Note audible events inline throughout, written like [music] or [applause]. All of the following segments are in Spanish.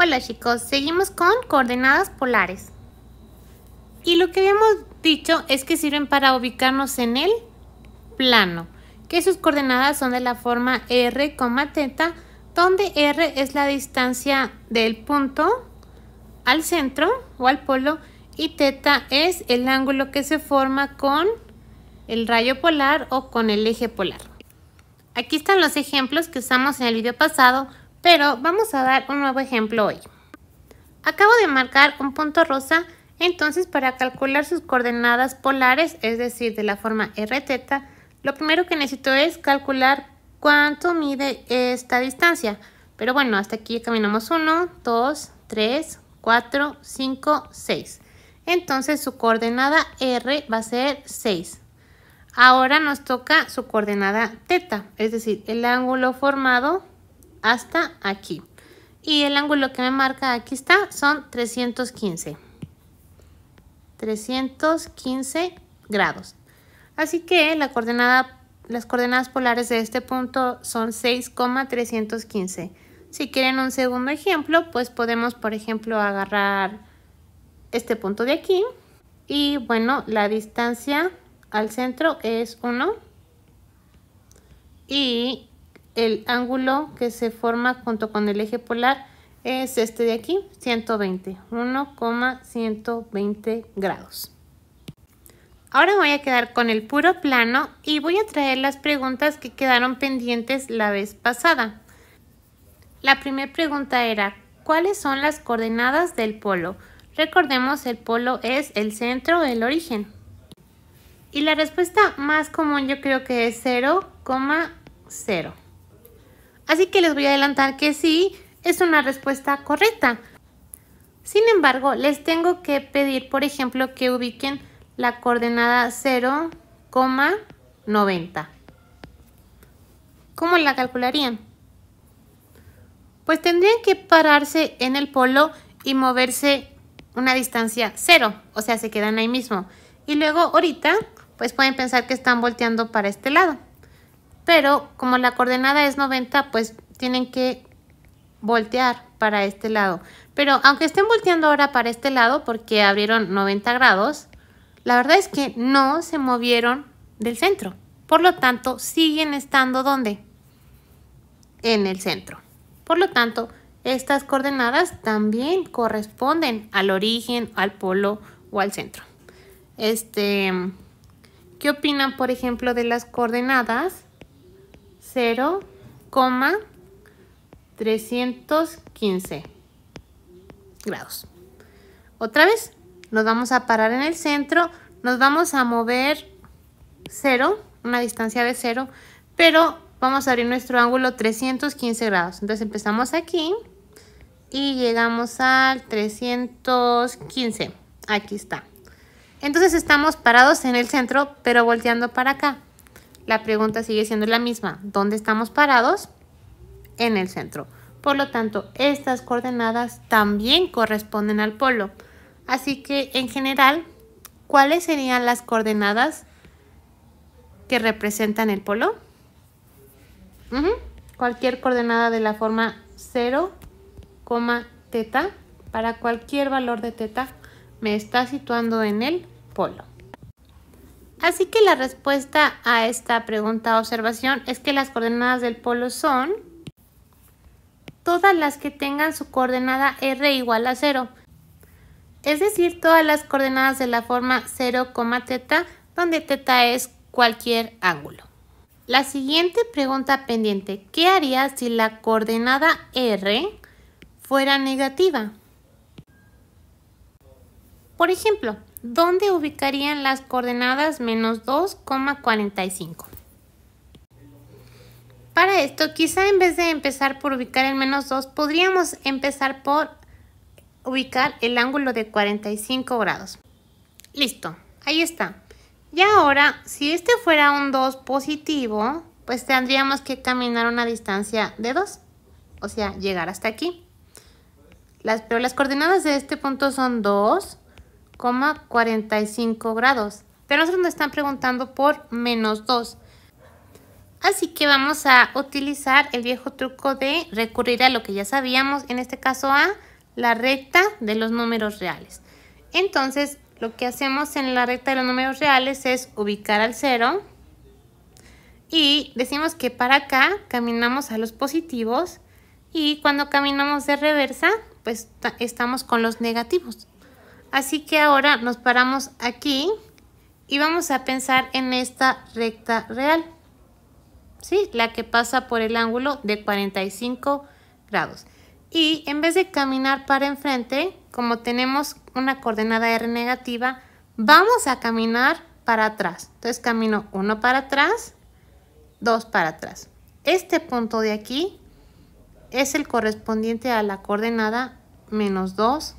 Hola chicos, seguimos con coordenadas polares. Y lo que habíamos dicho es que sirven para ubicarnos en el plano, que sus coordenadas son de la forma r, teta donde r es la distancia del punto al centro o al polo y teta es el ángulo que se forma con el rayo polar o con el eje polar. Aquí están los ejemplos que usamos en el video pasado pero vamos a dar un nuevo ejemplo hoy. Acabo de marcar un punto rosa, entonces para calcular sus coordenadas polares, es decir, de la forma r teta, lo primero que necesito es calcular cuánto mide esta distancia. Pero bueno, hasta aquí caminamos 1, 2, 3, 4, 5, 6. Entonces su coordenada r va a ser 6. Ahora nos toca su coordenada teta, es decir, el ángulo formado hasta aquí. Y el ángulo que me marca aquí está, son 315. 315 grados. Así que la coordenada, las coordenadas polares de este punto son 6,315. Si quieren un segundo ejemplo, pues podemos, por ejemplo, agarrar este punto de aquí. Y bueno, la distancia al centro es 1. Y el ángulo que se forma junto con el eje polar es este de aquí, 120, 1,120 grados. Ahora voy a quedar con el puro plano y voy a traer las preguntas que quedaron pendientes la vez pasada. La primera pregunta era, ¿cuáles son las coordenadas del polo? Recordemos, el polo es el centro, del origen. Y la respuesta más común yo creo que es 0,0. Así que les voy a adelantar que sí, es una respuesta correcta. Sin embargo, les tengo que pedir, por ejemplo, que ubiquen la coordenada 0,90. ¿Cómo la calcularían? Pues tendrían que pararse en el polo y moverse una distancia cero, o sea, se quedan ahí mismo. Y luego ahorita, pues pueden pensar que están volteando para este lado pero como la coordenada es 90, pues tienen que voltear para este lado. Pero aunque estén volteando ahora para este lado, porque abrieron 90 grados, la verdad es que no se movieron del centro. Por lo tanto, siguen estando ¿dónde? En el centro. Por lo tanto, estas coordenadas también corresponden al origen, al polo o al centro. Este, ¿Qué opinan, por ejemplo, de las coordenadas 0,315 grados. Otra vez, nos vamos a parar en el centro, nos vamos a mover 0, una distancia de 0, pero vamos a abrir nuestro ángulo 315 grados. Entonces empezamos aquí y llegamos al 315. Aquí está. Entonces estamos parados en el centro, pero volteando para acá la pregunta sigue siendo la misma. ¿Dónde estamos parados? En el centro. Por lo tanto, estas coordenadas también corresponden al polo. Así que, en general, ¿cuáles serían las coordenadas que representan el polo? Cualquier coordenada de la forma 0, teta, para cualquier valor de teta, me está situando en el polo. Así que la respuesta a esta pregunta o observación es que las coordenadas del polo son todas las que tengan su coordenada r igual a 0, es decir, todas las coordenadas de la forma 0, teta, donde teta es cualquier ángulo. La siguiente pregunta pendiente, ¿qué haría si la coordenada r fuera negativa? Por ejemplo, ¿Dónde ubicarían las coordenadas menos 2,45? Para esto, quizá en vez de empezar por ubicar el menos 2, podríamos empezar por ubicar el ángulo de 45 grados. Listo, ahí está. Y ahora, si este fuera un 2 positivo, pues tendríamos que caminar una distancia de 2, o sea, llegar hasta aquí. Las, pero las coordenadas de este punto son 2, 45 grados. Pero nosotros nos están preguntando por menos 2. Así que vamos a utilizar el viejo truco de recurrir a lo que ya sabíamos, en este caso a la recta de los números reales. Entonces, lo que hacemos en la recta de los números reales es ubicar al 0 y decimos que para acá caminamos a los positivos y cuando caminamos de reversa, pues estamos con los negativos. Así que ahora nos paramos aquí y vamos a pensar en esta recta real. La que pasa por el ángulo de 45 grados. Y en vez de caminar para enfrente, como tenemos una coordenada R negativa, vamos a caminar para atrás. Entonces camino uno para atrás, dos para atrás. Este punto de aquí es el correspondiente a la coordenada menos 2,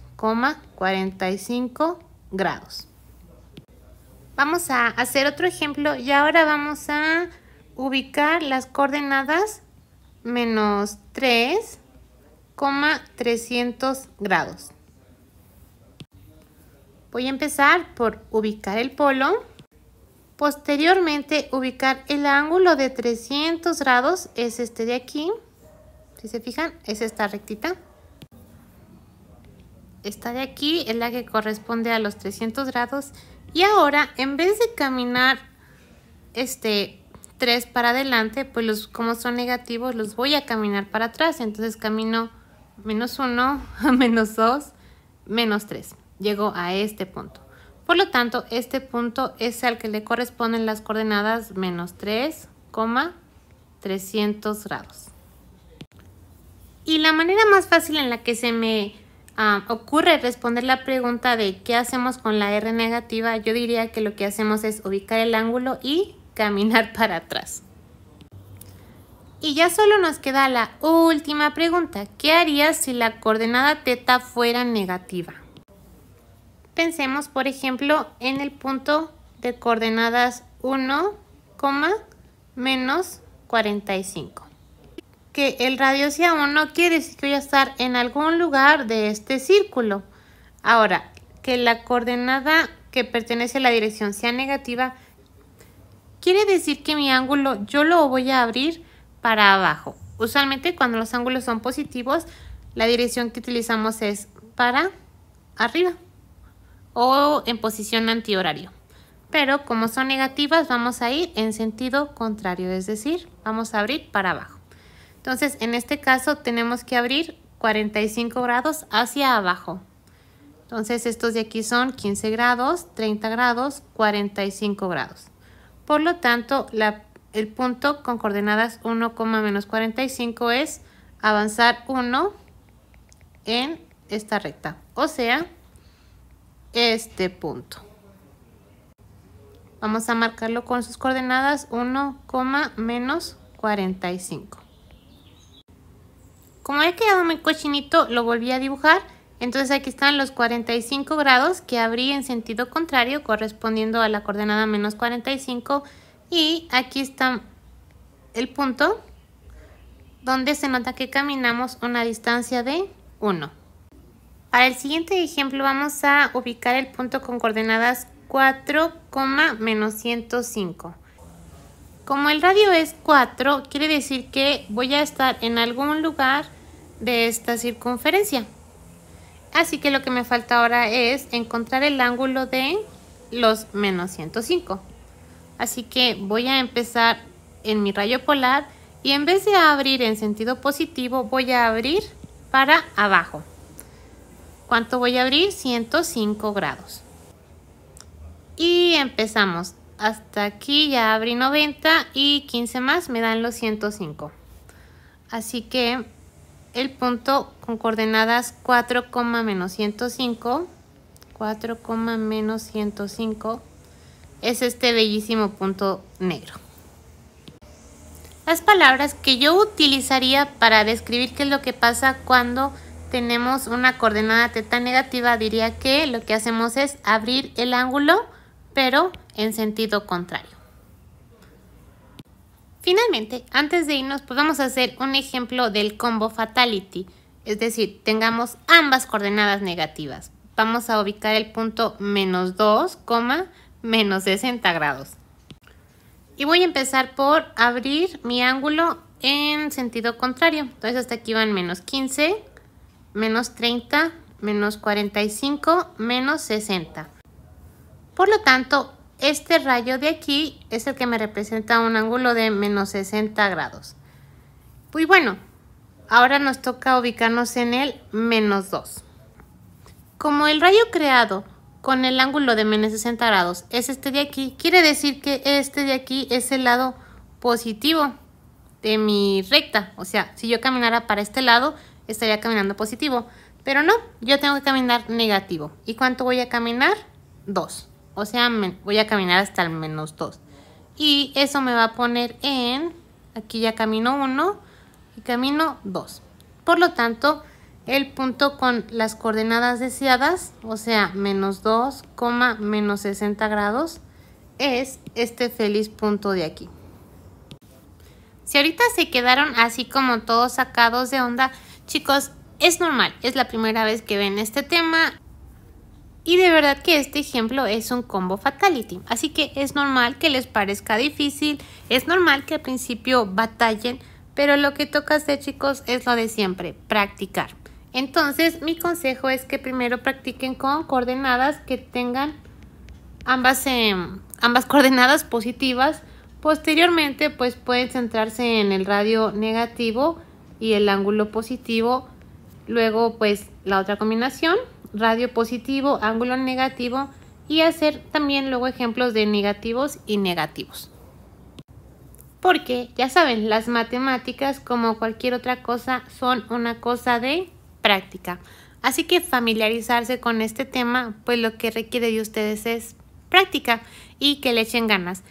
45 grados. Vamos a hacer otro ejemplo y ahora vamos a ubicar las coordenadas menos 3,300 grados. Voy a empezar por ubicar el polo. Posteriormente, ubicar el ángulo de 300 grados es este de aquí. Si se fijan, es esta rectita esta de aquí es la que corresponde a los 300 grados y ahora en vez de caminar este 3 para adelante pues los como son negativos los voy a caminar para atrás entonces camino menos 1 [laughs] menos 2 menos 3 llego a este punto por lo tanto este punto es al que le corresponden las coordenadas menos 3 300 grados y la manera más fácil en la que se me Ah, ocurre responder la pregunta de qué hacemos con la R negativa, yo diría que lo que hacemos es ubicar el ángulo y caminar [laughs] para atrás. Y ya solo nos queda la última pregunta. ¿Qué harías si la coordenada teta fuera negativa? Pensemos, por ejemplo, en el punto de coordenadas 1, menos 45 el radio sea 1 quiere decir que voy a estar en algún lugar de este círculo. Ahora, que la coordenada que pertenece a la dirección sea negativa, quiere decir que mi ángulo yo lo voy a abrir para abajo. Usualmente cuando los ángulos son positivos, la dirección que utilizamos es para arriba o en posición antihorario. Pero como son negativas, vamos a ir en sentido contrario, es decir, vamos a abrir para abajo. Entonces, en este caso tenemos que abrir 45 grados hacia abajo. Entonces, estos de aquí son 15 grados, 30 grados, 45 grados. Por lo tanto, el punto con coordenadas 1, menos 45 es avanzar 1 en esta recta, o sea, este punto. Vamos a marcarlo con sus coordenadas 1, menos 45. Como había quedado muy cochinito, lo volví a dibujar. Entonces aquí están los 45 grados que abrí en sentido contrario, correspondiendo a la coordenada menos 45. Y aquí está el punto donde se nota que caminamos una distancia de 1. Para el siguiente ejemplo vamos a ubicar el punto con coordenadas 4, menos 105. Como el radio es 4, quiere decir que voy a estar en algún lugar de esta circunferencia. Así que lo que me falta ahora es encontrar el ángulo de los menos 105. Así que voy a empezar en mi rayo polar y en vez de abrir en sentido positivo voy a abrir para abajo. ¿Cuánto voy a abrir? 105 grados. Y empezamos. Hasta aquí ya abrí 90 y 15 más me dan los 105. Así que el punto con coordenadas 4, menos 105, menos 105 es este bellísimo punto negro. Las palabras que yo utilizaría para describir qué es lo que pasa cuando tenemos una coordenada teta negativa, diría que lo que hacemos es abrir el ángulo, pero en sentido contrario. Finalmente, antes de irnos, podemos pues hacer un ejemplo del combo fatality, es decir, tengamos ambas coordenadas negativas. Vamos a ubicar el punto menos 2, menos 60 grados. Y voy a empezar por abrir mi ángulo en sentido contrario. Entonces hasta aquí van menos 15, menos 30, menos 45, menos 60. Por lo tanto, este rayo de aquí es el que me representa un ángulo de menos 60 grados. Muy pues bueno, ahora nos toca ubicarnos en el menos 2. Como el rayo creado con el ángulo de menos 60 grados es este de aquí, quiere decir que este de aquí es el lado positivo de mi recta. O sea, si yo caminara para este lado, estaría caminando positivo. Pero no, yo tengo que caminar negativo. ¿Y cuánto voy a caminar? 2. O sea, me voy a caminar hasta el menos 2. Y eso me va a poner en... Aquí ya camino 1 y camino 2. Por lo tanto, el punto con las coordenadas deseadas, o sea, menos 2, menos 60 grados, es este feliz punto de aquí. Si ahorita se quedaron así como todos sacados de onda, chicos, es normal, es la primera vez que ven este tema y de verdad que este ejemplo es un combo fatality, así que es normal que les parezca difícil, es normal que al principio batallen, pero lo que toca hacer chicos es lo de siempre, practicar. Entonces mi consejo es que primero practiquen con coordenadas que tengan ambas, em, ambas coordenadas positivas, posteriormente pues pueden centrarse en el radio negativo y el ángulo positivo, luego pues la otra combinación radio positivo, ángulo negativo y hacer también luego ejemplos de negativos y negativos. Porque ya saben, las matemáticas como cualquier otra cosa son una cosa de práctica. Así que familiarizarse con este tema, pues lo que requiere de ustedes es práctica y que le echen ganas.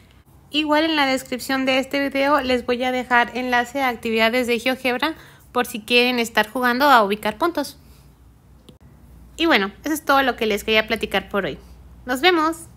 Igual en la descripción de este video les voy a dejar enlace a actividades de GeoGebra por si quieren estar jugando a ubicar puntos. Y bueno, eso es todo lo que les quería platicar por hoy. Nos vemos.